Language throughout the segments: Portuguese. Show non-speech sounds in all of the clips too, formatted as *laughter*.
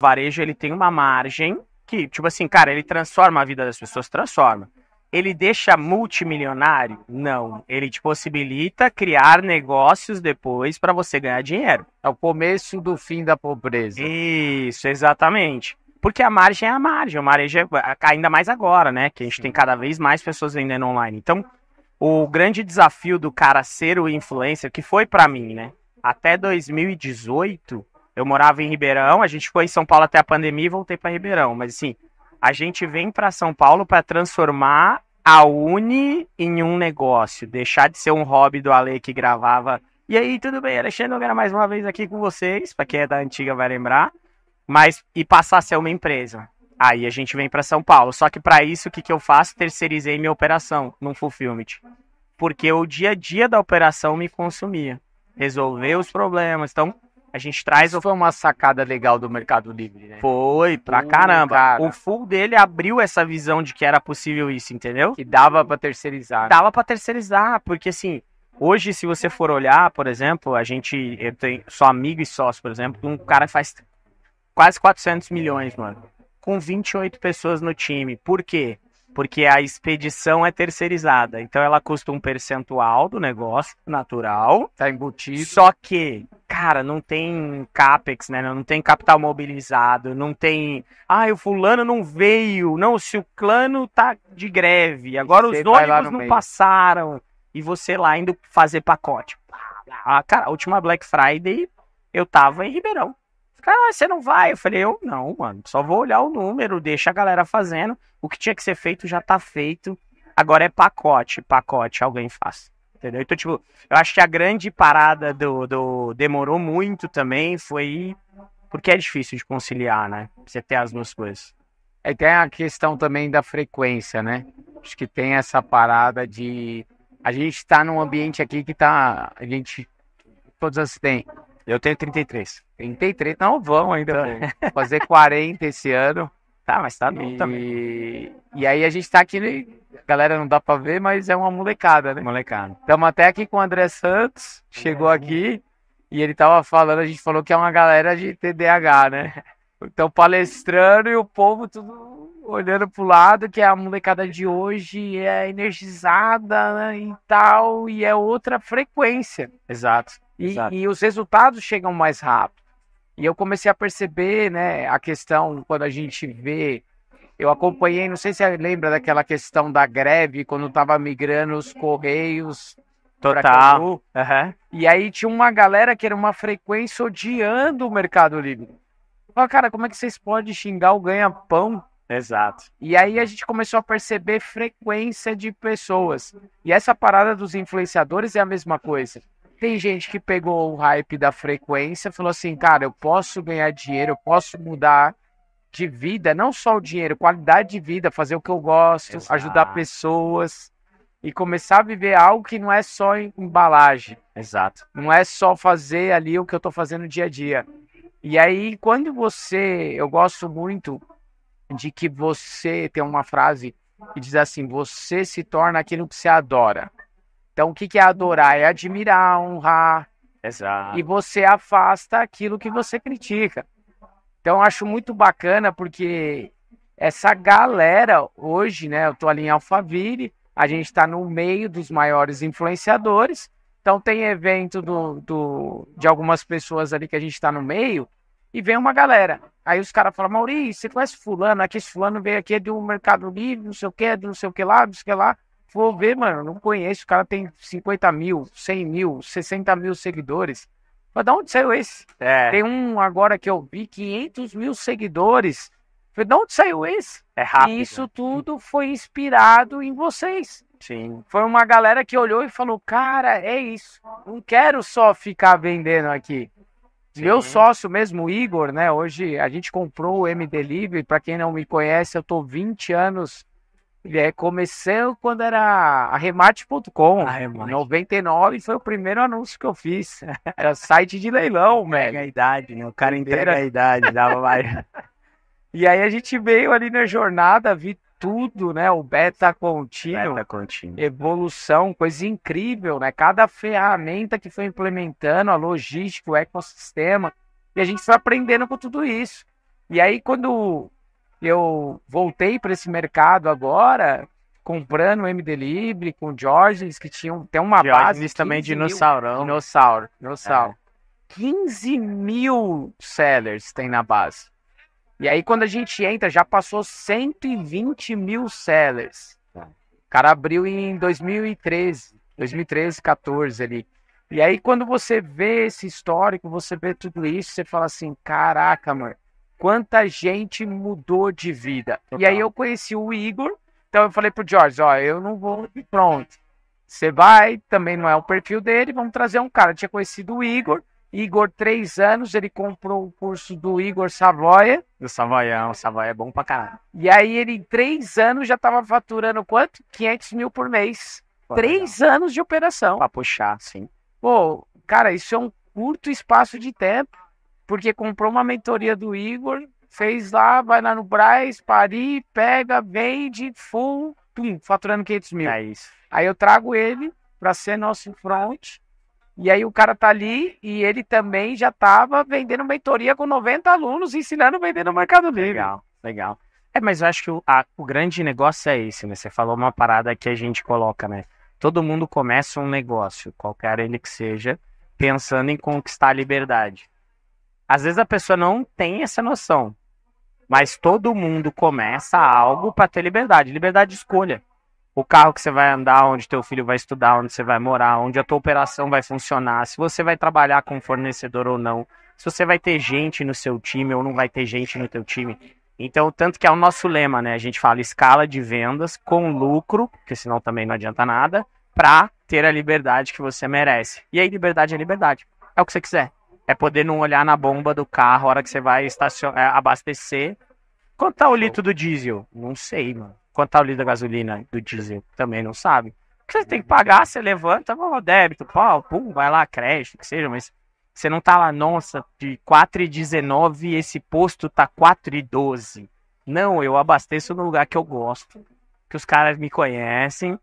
varejo ele tem uma margem que, tipo assim, cara, ele transforma a vida das pessoas, transforma. Ele deixa multimilionário? Não. Ele te possibilita criar negócios depois para você ganhar dinheiro. É o começo do fim da pobreza. Isso, exatamente. Porque a margem é a margem. O varejo é, é ainda mais agora, né? Que a gente tem cada vez mais pessoas vendendo online. Então, o grande desafio do cara ser o influencer, que foi para mim, né? Até 2018, eu morava em Ribeirão, a gente foi em São Paulo até a pandemia e voltei para Ribeirão. Mas assim, a gente vem para São Paulo para transformar a Uni em um negócio, deixar de ser um hobby do Ale que gravava. E aí, tudo bem, Alexandre Nogueira mais uma vez aqui com vocês, para quem é da antiga vai lembrar, mas e passar a ser uma empresa. Aí a gente vem para São Paulo. Só que para isso, o que, que eu faço? Terceirizei minha operação num fulfillment. Porque o dia a dia da operação me consumia. Resolver os problemas. Então, a gente traz. Isso o... foi uma sacada legal do Mercado Livre, né? Foi, pra caramba. Cara. O full dele abriu essa visão de que era possível isso, entendeu? Que dava para terceirizar. Né? Dava para terceirizar, porque assim, Hoje, se você for olhar, por exemplo, a gente, eu tenho, só amigo e sócio, por exemplo, um cara faz quase 400 milhões, mano, com 28 pessoas no time. Por quê? porque a expedição é terceirizada. Então ela custa um percentual do negócio natural. Tá embutido. Só que, cara, não tem capex, né? Não tem capital mobilizado, não tem. Ah, o fulano não veio. Não, se o clano tá de greve. Agora os ônibus não meio. passaram. E você lá indo fazer pacote. Ah, cara, a última Black Friday eu tava em Ribeirão. Cara, ah, você não vai? Eu falei, eu não, mano. Só vou olhar o número, deixa a galera fazendo. O que tinha que ser feito já tá feito. Agora é pacote, pacote, alguém faz. Entendeu? Então, tipo, eu acho que a grande parada do, do demorou muito também foi porque é difícil de conciliar, né? Você ter as duas coisas. E tem a questão também da frequência, né? Acho que tem essa parada de. A gente tá num ambiente aqui que tá. A gente. Todos têm assim, eu tenho 33. 33? Não, vão ainda. Tá fazer 40 esse ano. Tá, mas tá novo e... também. E aí a gente tá aqui, né? galera, não dá pra ver, mas é uma molecada, né? Molecada. Estamos até aqui com o André Santos, chegou uhum. aqui e ele tava falando, a gente falou que é uma galera de TDAH, né? Então palestrando e o povo tudo olhando pro lado, que é a molecada de hoje é energizada né, e tal, e é outra frequência. Exato. E, e, os resultados chegam mais rápido. E eu comecei a perceber, né, a questão quando a gente vê. Eu acompanhei, não sei se você lembra daquela questão da greve, quando estava migrando os Correios. Total. Uhum. E aí tinha uma galera que era uma frequência odiando o Mercado Livre. Eu falei, cara, como é que vocês podem xingar o ganha-pão? Exato. E aí a gente começou a perceber frequência de pessoas. E essa parada dos influenciadores é a mesma coisa. Tem gente que pegou o hype da frequência, falou assim, cara, eu posso ganhar dinheiro, eu posso mudar de vida, não só o dinheiro, qualidade de vida, fazer o que eu gosto, Exato. ajudar pessoas e começar a viver algo que não é só embalagem. Exato. Não é só fazer ali o que eu tô fazendo dia a dia. E aí, quando você, eu gosto muito de que você tem uma frase que diz assim: você se torna aquilo que você adora. Então, o que, é adorar? É admirar, honrar. Exato. E você afasta aquilo que você critica. Então, acho muito bacana porque essa galera hoje, né? Eu tô ali em Alphaville, a gente está no meio dos maiores influenciadores. Então tem evento do, do, de algumas pessoas ali que a gente está no meio e vem uma galera. Aí os caras falam, Maurício, você conhece fulano? Aqui esse fulano veio aqui é um Mercado Livre, não sei o que, do não sei o que lá, não sei o que lá for ver, mano, não conheço. O cara tem 50 mil, 100 mil, 60 mil seguidores. Mas de onde saiu esse? É. Tem um agora que eu vi, 500 mil seguidores. Falei, de onde saiu esse? É rápido. E isso né? tudo foi inspirado em vocês. Sim. Foi uma galera que olhou e falou: Cara, é isso. Não quero só ficar vendendo aqui. Sim. Meu sócio mesmo, o Igor, né? Hoje a gente comprou o MD Livre. Para quem não me conhece, eu tô 20 anos é, quando era arremate.com, arremate. 99 foi o primeiro anúncio que eu fiz. *laughs* Era site de leilão, velho. a idade, né? O cara inteiro. a idade, dava mais. *laughs* e aí a gente veio ali na jornada, vi tudo, né? O beta contínuo, beta contínuo, evolução, coisa incrível, né? Cada ferramenta que foi implementando, a logística, o ecossistema, e a gente foi aprendendo com tudo isso. E aí quando eu voltei para esse mercado agora comprando o MD Libre com o Georges, que tinham tem uma Georges base. também dinossaurão. dinossauro, dinossauro. É. 15 mil sellers tem na base. E aí, quando a gente entra, já passou 120 mil sellers. Tá. O cara abriu em 2013, 2013, 14 ali. E aí, quando você vê esse histórico, você vê tudo isso, você fala assim: caraca, mano, quanta gente mudou de vida. Total. E aí eu conheci o Igor, então eu falei pro George, ó, eu não vou, pronto. Você vai, também não é o perfil dele, vamos trazer um cara. Eu tinha conhecido o Igor, Igor, três anos, ele comprou o curso do Igor Savoia. Do Savoião, Savoia é bom pra caralho. E aí ele, em três anos, já tava faturando quanto? 500 mil por mês. Pô, três legal. anos de operação. Pra puxar, sim. Pô, cara, isso é um curto espaço de tempo porque comprou uma mentoria do Igor, fez lá, vai lá no Braz, Paris, pega, vende, full, pum, faturando 500 mil. É isso. Aí eu trago ele para ser nosso front. E aí o cara tá ali e ele também já tava vendendo mentoria com 90 alunos, ensinando a vender no Mercado Livre. Legal, legal. É, mas eu acho que o, a, o grande negócio é esse, né? Você falou uma parada que a gente coloca, né? Todo mundo começa um negócio, qualquer ele que seja, pensando em conquistar a liberdade. Às vezes a pessoa não tem essa noção. Mas todo mundo começa algo para ter liberdade, liberdade de escolha. O carro que você vai andar, onde teu filho vai estudar, onde você vai morar, onde a tua operação vai funcionar, se você vai trabalhar com fornecedor ou não, se você vai ter gente no seu time ou não vai ter gente no teu time. Então, tanto que é o nosso lema, né? A gente fala escala de vendas com lucro, porque senão também não adianta nada, para ter a liberdade que você merece. E aí liberdade é liberdade. É o que você quiser é poder não olhar na bomba do carro a hora que você vai estacionar, é, abastecer. Quanto tá o litro do diesel? Não sei, mano. Quanto tá o litro da gasolina do diesel? Também não sabe. Você tem que pagar, você levanta, ó, débito, pau, pum, vai lá, crédito, que seja, mas você não tá lá, nossa, de 4,19 esse posto tá 4,12. Não, eu abasteço no lugar que eu gosto, que os caras me conhecem,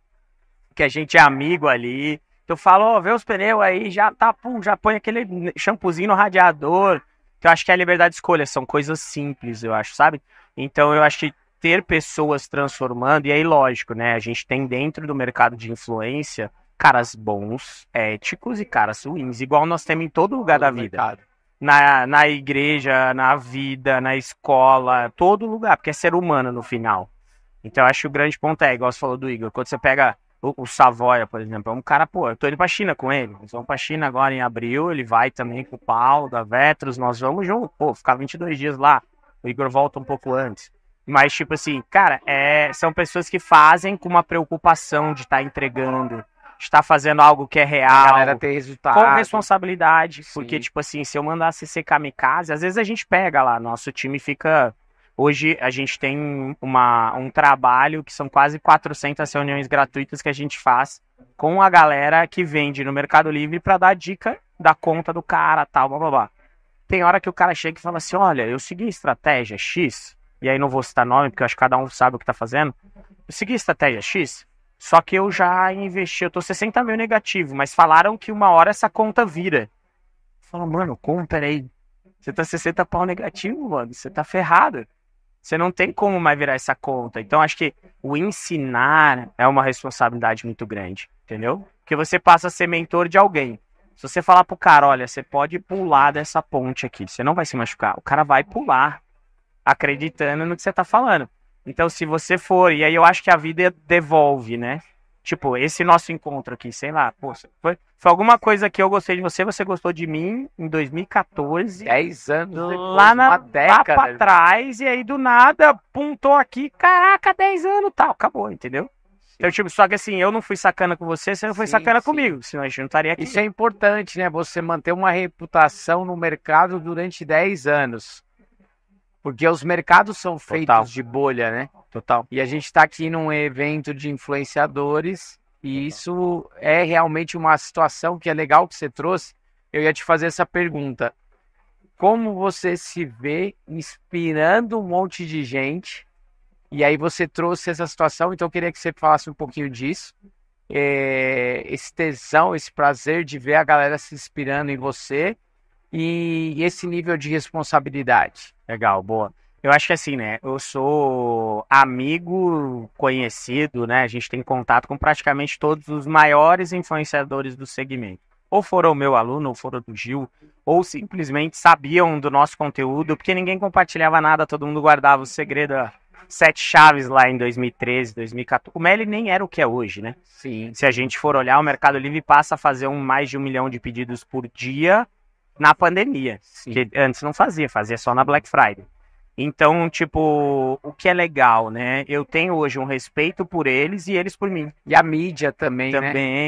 que a gente é amigo ali, eu falo, oh, vê os pneus aí, já tá, pum, já põe aquele shampoozinho no radiador. Que eu acho que é a liberdade de escolha, são coisas simples, eu acho, sabe? Então eu acho que ter pessoas transformando, e aí lógico, né? A gente tem dentro do mercado de influência caras bons, éticos e caras ruins, igual nós temos em todo lugar todo da vida. Mercado. Na, na igreja, na vida, na escola, todo lugar, porque é ser humano no final. Então eu acho que o grande ponto é, igual você falou do Igor, quando você pega o, o, Savoia, por exemplo, é um cara, pô, eu tô indo pra China com ele. Nós vamos pra China agora em abril, ele vai também com o Paulo, da Vetros, nós vamos junto, pô, ficar 22 dias lá. O Igor volta um pouco antes. Mas, tipo assim, cara, é, são pessoas que fazem com uma preocupação de estar tá entregando, está fazendo algo que é real. A ter resultado. Com responsabilidade. Sim. Porque, tipo assim, se eu mandasse ser kamikaze, às vezes a gente pega lá, nosso time fica Hoje a gente tem uma, um trabalho que são quase 400 reuniões gratuitas que a gente faz com a galera que vende no Mercado Livre para dar dica da conta do cara, tal, blá blá blá. Tem hora que o cara chega e fala assim: olha, eu segui a estratégia X, e aí não vou citar nome porque eu acho que cada um sabe o que tá fazendo. Eu segui a estratégia X, só que eu já investi, eu tô 60 mil negativo, mas falaram que uma hora essa conta vira. Fala, mano, como? Peraí. Você tá 60 pau negativo, mano. Você tá ferrado você não tem como mais virar essa conta. Então, acho que o ensinar é uma responsabilidade muito grande, entendeu? Porque você passa a ser mentor de alguém. Se você falar pro cara, olha, você pode pular dessa ponte aqui, você não vai se machucar. O cara vai pular, acreditando no que você tá falando. Então, se você for, e aí eu acho que a vida devolve, né? Tipo, esse nosso encontro aqui, sei lá, pô, foi, foi alguma coisa que eu gostei de você, você gostou de mim em 2014. 10 anos depois, lá na, uma década. Lá pra trás, e aí do nada, pontou aqui, caraca, 10 anos tal, acabou, entendeu? Sim. Então, tipo, só que assim, eu não fui sacana com você, você não foi sim, sacana sim. comigo, senão a gente não estaria aqui. Isso é importante, né? Você manter uma reputação no mercado durante 10 anos. Porque os mercados são feitos Total. de bolha, né? Total. E a gente está aqui num evento de influenciadores e uhum. isso é realmente uma situação que é legal que você trouxe. Eu ia te fazer essa pergunta. Como você se vê inspirando um monte de gente? E aí você trouxe essa situação, então eu queria que você falasse um pouquinho disso. É, esse tesão, esse prazer de ver a galera se inspirando em você e esse nível de responsabilidade. Legal, boa. Eu acho que assim, né? Eu sou amigo conhecido, né? A gente tem contato com praticamente todos os maiores influenciadores do segmento. Ou foram meu aluno, ou foram do Gil, ou simplesmente sabiam do nosso conteúdo, porque ninguém compartilhava nada, todo mundo guardava o segredo sete chaves lá em 2013, 2014. O Meli nem era o que é hoje, né? Sim. Se a gente for olhar, o Mercado Livre passa a fazer um, mais de um milhão de pedidos por dia na pandemia. Sim. Que antes não fazia, fazia só na Black Friday. Então, tipo, o que é legal, né? Eu tenho hoje um respeito por eles e eles por mim. E a mídia também, também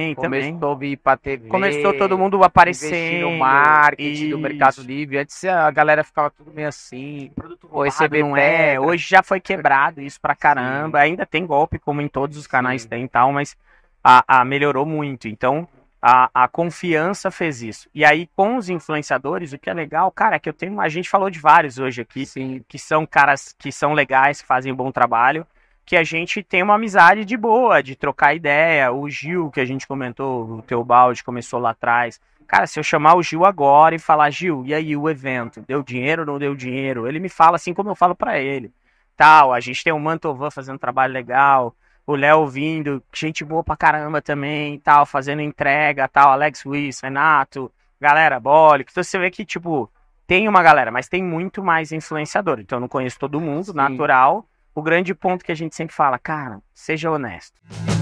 né? Também, Começou a vir pra TV. Começou todo mundo aparecendo. no marketing, no Mercado Livre. Antes a galera ficava tudo meio assim. Produto receber não é. Hoje já foi quebrado isso pra caramba. Sim. Ainda tem golpe, como em todos os canais Sim. tem e tal, mas a, a melhorou muito. Então, a, a confiança fez isso. E aí, com os influenciadores, o que é legal, cara, é que eu tenho. A gente falou de vários hoje aqui, Sim. que são caras que são legais, que fazem um bom trabalho, que a gente tem uma amizade de boa, de trocar ideia. O Gil, que a gente comentou, o Teobaldi começou lá atrás. Cara, se eu chamar o Gil agora e falar, Gil, e aí o evento? Deu dinheiro ou não deu dinheiro? Ele me fala assim como eu falo para ele. Tal, a gente tem o Mantovan fazendo um trabalho legal o Léo vindo, gente boa pra caramba também, tal, fazendo entrega, tal, Alex Wiss, Renato, galera, Bólico. Então você vê que, tipo, tem uma galera, mas tem muito mais influenciador. Então eu não conheço todo mundo, Sim. natural. O grande ponto que a gente sempre fala, cara, seja honesto.